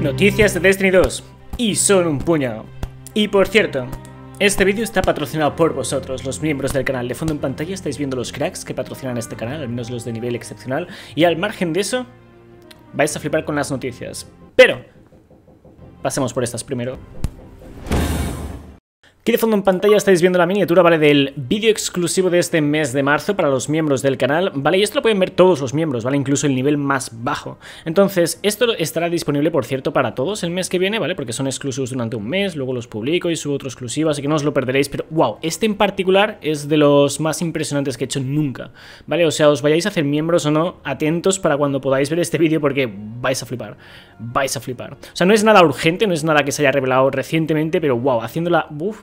Noticias de Destiny 2. Y son un puño. Y por cierto, este vídeo está patrocinado por vosotros, los miembros del canal. De fondo en pantalla estáis viendo los cracks que patrocinan este canal, al menos los de nivel excepcional. Y al margen de eso, vais a flipar con las noticias. Pero, pasemos por estas primero. Aquí de fondo en pantalla estáis viendo la miniatura, ¿vale? Del vídeo exclusivo de este mes de marzo para los miembros del canal, ¿vale? Y esto lo pueden ver todos los miembros, ¿vale? Incluso el nivel más bajo. Entonces, esto estará disponible, por cierto, para todos el mes que viene, ¿vale? Porque son exclusivos durante un mes, luego los publico y subo otro exclusivo, así que no os lo perderéis. Pero, wow, este en particular es de los más impresionantes que he hecho nunca, ¿vale? O sea, os vayáis a hacer miembros o no, atentos para cuando podáis ver este vídeo porque vais a flipar, vais a flipar. O sea, no es nada urgente, no es nada que se haya revelado recientemente, pero, wow, haciéndola... uff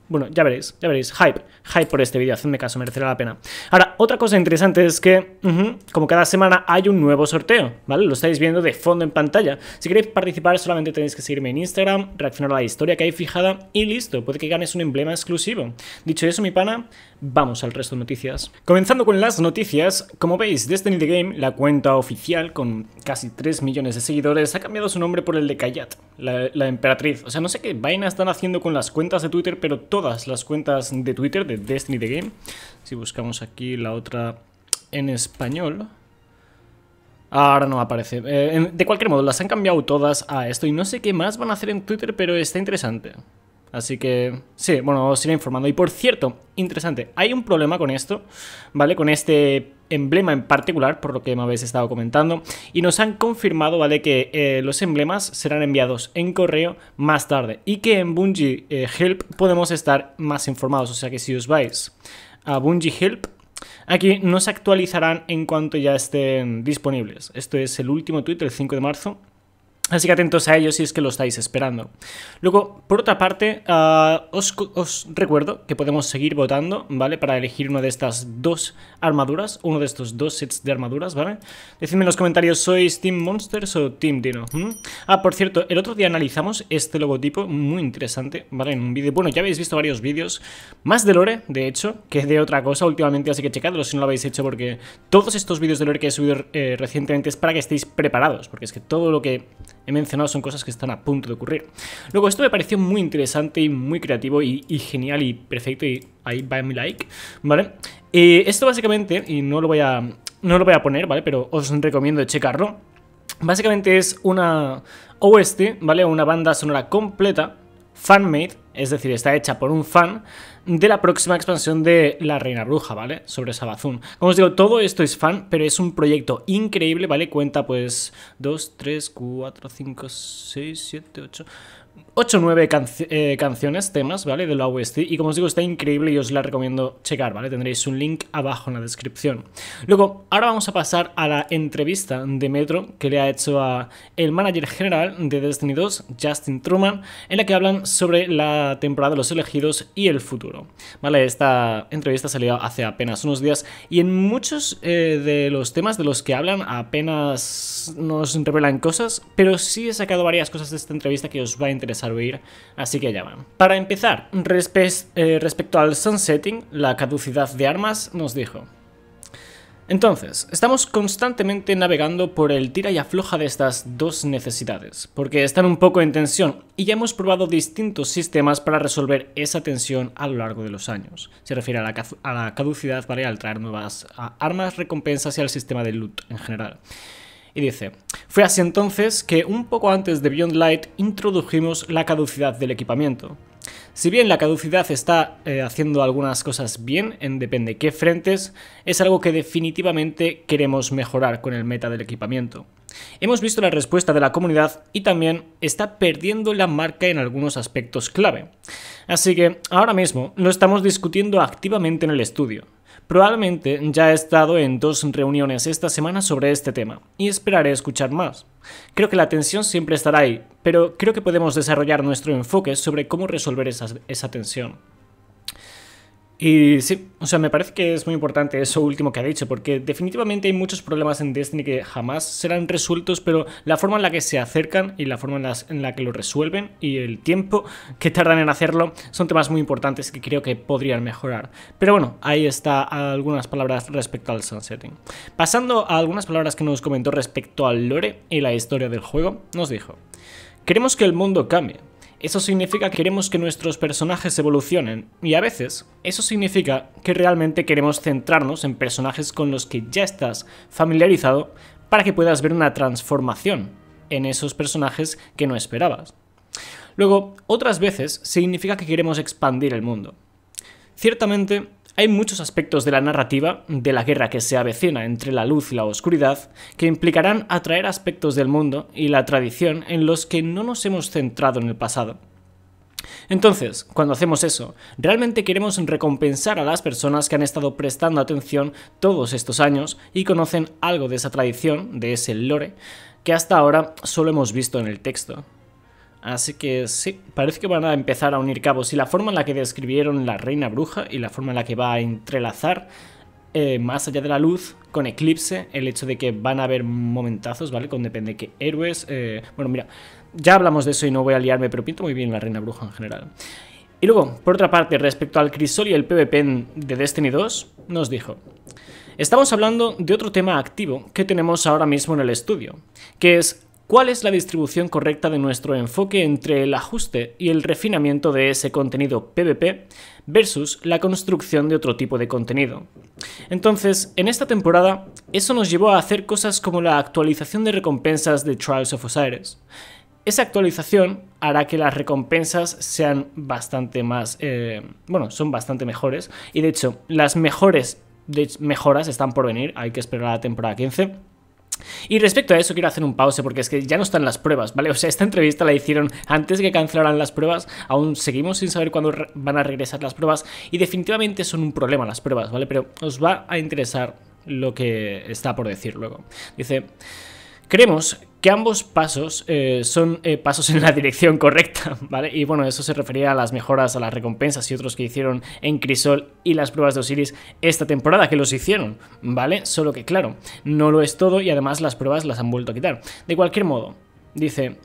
Bueno, ya veréis, ya veréis. Hype, hype por este vídeo, hacedme caso, merecerá la pena. Ahora, otra cosa interesante es que, como cada semana, hay un nuevo sorteo, ¿vale? Lo estáis viendo de fondo en pantalla. Si queréis participar, solamente tenéis que seguirme en Instagram, reaccionar a la historia que hay fijada y listo, puede que ganes un emblema exclusivo. Dicho eso, mi pana, vamos al resto de noticias. Comenzando con las noticias, como veis, Destiny The Game, la cuenta oficial con casi 3 millones de seguidores, ha cambiado su nombre por el de Kayat, la, la emperatriz. O sea, no sé qué vaina están haciendo con las cuentas de Twitter, pero todo las cuentas de Twitter de Destiny the Game. Si buscamos aquí la otra en español. Ahora no aparece. Eh, de cualquier modo, las han cambiado todas a esto y no sé qué más van a hacer en Twitter, pero está interesante. Así que, sí, bueno, os iré informando. Y por cierto, interesante, hay un problema con esto, ¿vale? Con este emblema en particular, por lo que me habéis estado comentando, y nos han confirmado, ¿vale? Que eh, los emblemas serán enviados en correo más tarde y que en Bungie eh, Help podemos estar más informados, o sea que si os vais a Bungie Help, Aquí nos actualizarán en cuanto ya estén disponibles. Esto es el último tweet, el 5 de marzo. Así que atentos a ello si es que lo estáis esperando. Luego, por otra parte, ah, os, recuerdo que podemos seguir votando, ¿vale? Para elegir una de estas dos armaduras, uno de estos dos sets de armaduras, ¿vale? Decidme en los comentarios, ¿sois Team Monsters o Team Dino? ¿Mm? Ah, por cierto, el otro día analizamos este logotipo, muy interesante, ¿vale? En un vídeo, bueno, ya habéis visto varios vídeos, más de lore, de hecho, que de otra cosa últimamente, así que checadlo si no lo habéis hecho, porque todos estos vídeos de lore que he subido eh, recientemente es para que estéis preparados, porque es que todo lo que he mencionado son cosas que están a punto de ocurrir. Luego, esto me pareció muy interesante y muy creativo y, genial y perfecto y ahí va mi like, ¿vale? Eh, esto básicamente, y no lo voy a... No lo voy a poner, ¿vale? Pero os recomiendo checarlo. Básicamente es una OST, ¿vale? Una banda sonora completa, fan-made, es decir, está hecha por un fan, de la próxima expansión de La Reina Bruja, ¿vale? Sobre Sabazun. Como os digo, todo esto es fan, pero es un proyecto increíble, ¿vale? Cuenta pues 2, 3, 4, 5, 6, 7, 8... 8 o 9 canciones, temas, ¿vale? De la OST. Y como os digo, está increíble y os la recomiendo checar, ¿vale? Tendréis un link abajo en la descripción. Luego, ahora vamos a pasar a la entrevista de Metro que le ha hecho a el manager general de Destiny 2, Justin Truman, en la que hablan sobre la temporada de los elegidos y el futuro. ¿Vale? Esta entrevista salió hace apenas unos días y en muchos eh, de los temas de los que hablan apenas nos revelan cosas, pero sí he sacado varias cosas de esta entrevista que os va a interesar así que allá van. Para empezar, eh, respecto al sunsetting, la caducidad de armas nos dijo. Entonces, estamos constantemente navegando por el tira y afloja de estas dos necesidades, porque están un poco en tensión y ya hemos probado distintos sistemas para resolver esa tensión a lo largo de los años. Se refiere a la, caducidad, Al traer nuevas armas, recompensas y al sistema de loot en general. Y dice, fue así entonces que un poco antes de Beyond Light introdujimos la caducidad del equipamiento. Si bien la caducidad está eh, haciendo algunas cosas bien, en depende qué frentes, es algo que definitivamente queremos mejorar con el meta del equipamiento. Hemos visto la respuesta de la comunidad y también está perdiendo la marca en algunos aspectos clave. Así que ahora mismo lo estamos discutiendo activamente en el estudio. Probablemente ya he estado en dos reuniones esta semana sobre este tema y esperaré escuchar más. Creo que la tensión siempre estará ahí, pero creo que podemos desarrollar nuestro enfoque sobre cómo resolver esa, esa tensión. Y sí, o sea, me parece que es muy importante eso último que ha dicho, porque definitivamente hay muchos problemas en Destiny que jamás serán resueltos, pero la forma en la que se acercan y la forma en, la que lo resuelven y el tiempo que tardan en hacerlo son temas muy importantes que creo que podrían mejorar. Pero bueno, ahí está algunas palabras respecto al sunsetting. Pasando a algunas palabras que nos comentó respecto al lore y la historia del juego, nos dijo, queremos que el mundo cambie, eso significa que queremos que nuestros personajes evolucionen, y a veces eso significa que realmente queremos centrarnos en personajes con los que ya estás familiarizado para que puedas ver una transformación en esos personajes que no esperabas. Luego, otras veces significa que queremos expandir el mundo. Ciertamente, hay muchos aspectos de la narrativa de la guerra que se avecina entre la luz y la oscuridad que implicarán atraer aspectos del mundo y la tradición en los que no nos hemos centrado en el pasado. Entonces, cuando hacemos eso, realmente queremos recompensar a las personas que han estado prestando atención todos estos años y conocen algo de esa tradición, de ese lore, que hasta ahora solo hemos visto en el texto. Así que sí, parece que van a empezar a unir cabos. Y la forma en la que describieron la reina bruja y la forma en la que va a entrelazar eh, más allá de la luz con Eclipse, el hecho de que van a haber momentazos, ¿vale? Con depende de qué héroes. Eh, bueno, mira, ya hablamos de eso y no voy a liarme, pero pinto muy bien la reina bruja en general. Y luego, por otra parte, respecto al crisol y el PvP de Destiny 2, nos dijo. Estamos hablando de otro tema activo que tenemos ahora mismo en el estudio, que es cuál es la distribución correcta de nuestro enfoque entre el ajuste y el refinamiento de ese contenido PvP versus la construcción de otro tipo de contenido. Entonces, en esta temporada, eso nos llevó a hacer cosas como la actualización de recompensas de Trials of Osiris. Esa actualización hará que las recompensas sean bastante más... Eh, bueno, son bastante mejores. Y de hecho, las mejores mejoras están por venir, hay que esperar a la temporada 15. Y respecto a eso quiero hacer un pause porque es que ya no están las pruebas, ¿vale? O sea, esta entrevista la hicieron antes que cancelaran las pruebas, aún seguimos sin saber cuándo van a regresar las pruebas y definitivamente son un problema las pruebas, ¿vale? Pero os va a interesar lo que está por decir luego. Dice, creemos que ambos pasos eh, son eh, pasos en la dirección correcta, ¿vale? Y bueno, eso se refería a las mejoras, a las recompensas y otros que hicieron en Crisol y las pruebas de Osiris esta temporada, que los hicieron, ¿vale? Solo que claro, no lo es todo y además las pruebas las han vuelto a quitar. De cualquier modo, dice,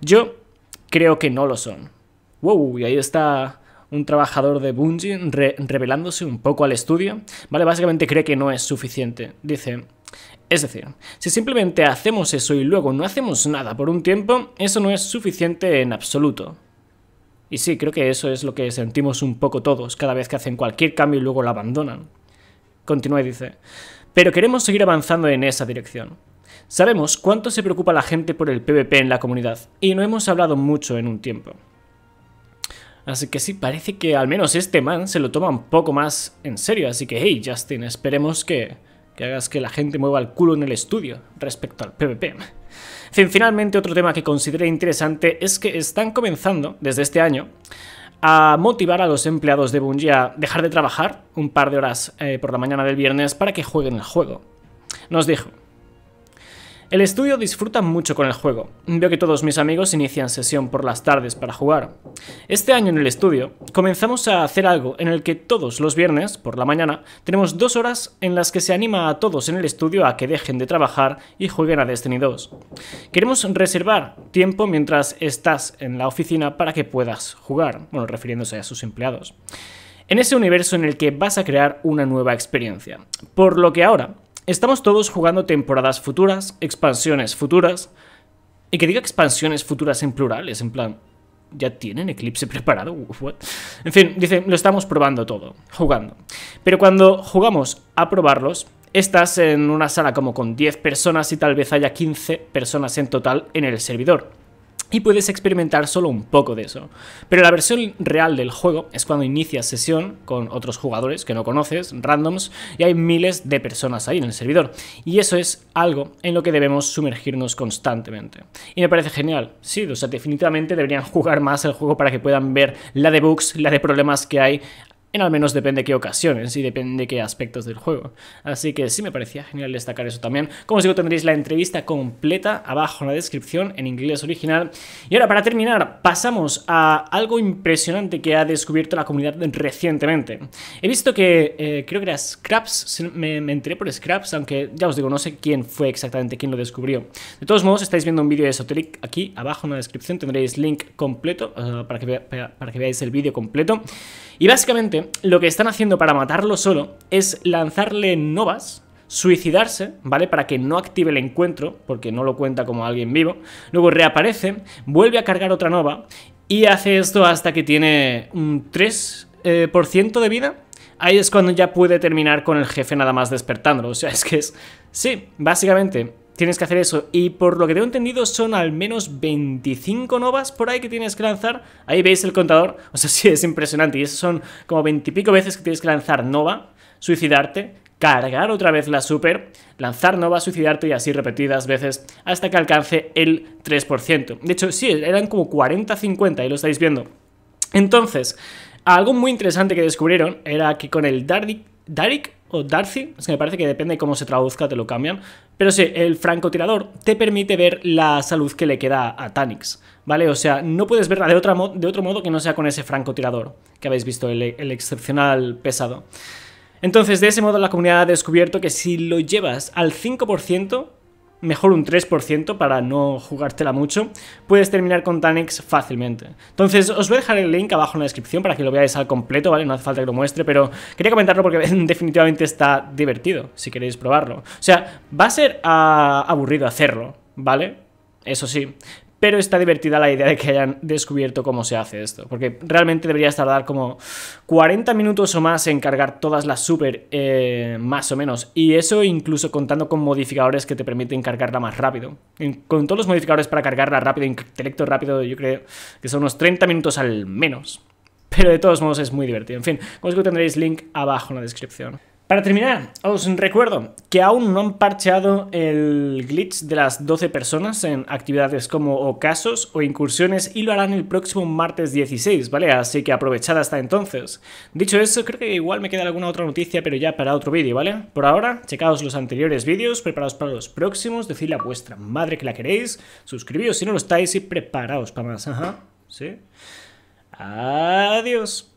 yo creo que no lo son. Wow, y ahí está un trabajador de Bungie revelándose un poco al estudio, ¿vale? Básicamente cree que no es suficiente. Dice... Es decir, si simplemente hacemos eso y luego no hacemos nada por un tiempo, eso no es suficiente en absoluto. Y sí, creo que eso es lo que sentimos un poco todos cada vez que hacen cualquier cambio y luego lo abandonan. Continúa y dice, pero queremos seguir avanzando en esa dirección. Sabemos cuánto se preocupa la gente por el PvP en la comunidad, y no hemos hablado mucho en un tiempo. Así que sí, parece que al menos este man se lo toma un poco más en serio, así que hey Justin, esperemos que que hagas que la gente mueva el culo en el estudio respecto al PvP. En fin, finalmente otro tema que consideré interesante es que están comenzando desde este año a motivar a los empleados de Bungie a dejar de trabajar un par de horas eh, por la mañana del viernes para que jueguen el juego. Nos dijo, el estudio disfruta mucho con el juego. Veo que todos mis amigos inician sesión por las tardes para jugar. Este año en el estudio comenzamos a hacer algo en el que todos los viernes, por la mañana, tenemos dos horas en las que se anima a todos en el estudio a que dejen de trabajar y jueguen a Destiny 2. Queremos reservar tiempo mientras estás en la oficina para que puedas jugar, bueno, refiriéndose a sus empleados en ese universo en el que vas a crear una nueva experiencia. Por lo que ahora Estamos todos jugando temporadas futuras, expansiones futuras. Y que diga expansiones futuras en plural, en plan. ¿Ya tienen Eclipse preparado? En fin, dice, lo estamos probando todo, jugando. Pero cuando jugamos a probarlos, estás en una sala como con 10 personas y tal vez haya 15 personas en total en el servidor y puedes experimentar solo un poco de eso. Pero la versión real del juego es cuando inicias sesión con otros jugadores que no conoces, randoms, y hay miles de personas ahí en el servidor. Y eso es algo en lo que debemos sumergirnos constantemente. Y me parece genial, sí, o sea, definitivamente deberían jugar más el juego para que puedan ver la de bugs, la de problemas que hay en al menos depende qué ocasiones y depende qué aspectos del juego. Así que sí me parecía genial destacar eso también. Como os digo, tendréis la entrevista completa abajo en la descripción en inglés original. Y ahora para terminar, pasamos a algo impresionante que ha descubierto la comunidad recientemente. He visto que eh, creo que era Scraps, me, enteré por Scraps, aunque ya os digo, no sé quién fue exactamente quién lo descubrió. De todos modos, estáis viendo un vídeo de Esoteric aquí abajo en la descripción, tendréis link completo eh, para que veáis el vídeo completo. Y básicamente lo que están haciendo para matarlo solo es lanzarle novas, suicidarse, ¿vale? Para que no active el encuentro, porque no lo cuenta como alguien vivo. Luego reaparece, vuelve a cargar otra nova y hace esto hasta que tiene un 3% eh, de vida. Ahí es cuando ya puede terminar con el jefe nada más despertándolo. O sea, es que es... Sí, básicamente tienes que hacer eso. Y por lo que tengo entendido, son al menos 25 novas por ahí que tienes que lanzar. Ahí veis el contador. O sea, sí, es impresionante. Y eso son como 20 y pico veces que tienes que lanzar nova, suicidarte, cargar otra vez la super, lanzar nova, suicidarte y así repetidas veces hasta que alcance el 3%. De hecho, sí, eran como 40-50, ahí lo estáis viendo. Entonces, algo muy interesante que descubrieron era que con el Darik o Darcy, es que me parece que depende de cómo se traduzca, te lo cambian. Pero sí, el francotirador te permite ver la salud que le queda a Tanix, ¿vale? O sea, no puedes verla de, otro modo que no sea con ese francotirador que habéis visto, el, el excepcional pesado. Entonces, de ese modo, la comunidad ha descubierto que si lo llevas al 5%, mejor un 3% para no jugártela mucho, puedes terminar con Tanex fácilmente. Entonces, os voy a dejar el link abajo en la descripción para que lo veáis al completo, ¿vale? No hace falta que lo muestre, pero quería comentarlo porque definitivamente está divertido, si queréis probarlo. O sea, va a ser ah, aburrido hacerlo, ¿vale? Eso sí, pero está divertida la idea de que hayan descubierto cómo se hace esto, porque realmente deberías tardar como 40 minutos o más en cargar todas las super, eh, más o menos, y eso incluso contando con modificadores que te permiten cargarla más rápido. Con todos los modificadores para cargarla rápido, intelecto rápido, yo creo que son unos 30 minutos al menos. Pero de todos modos es muy divertido. En fin, como os que tendréis link abajo en la descripción. Para terminar, os recuerdo que aún no han parcheado el glitch de las 12 personas en actividades como ocasos o incursiones y lo harán el próximo martes 16, ¿vale? Así que aprovechad hasta entonces. Dicho eso, creo que igual me queda alguna otra noticia, pero ya para otro vídeo, ¿vale? Por ahora, checaos los anteriores vídeos, preparaos para los próximos, decidle a vuestra madre que la queréis, suscribíos si no lo estáis y preparaos para más. Ajá, ¿sí? Adiós.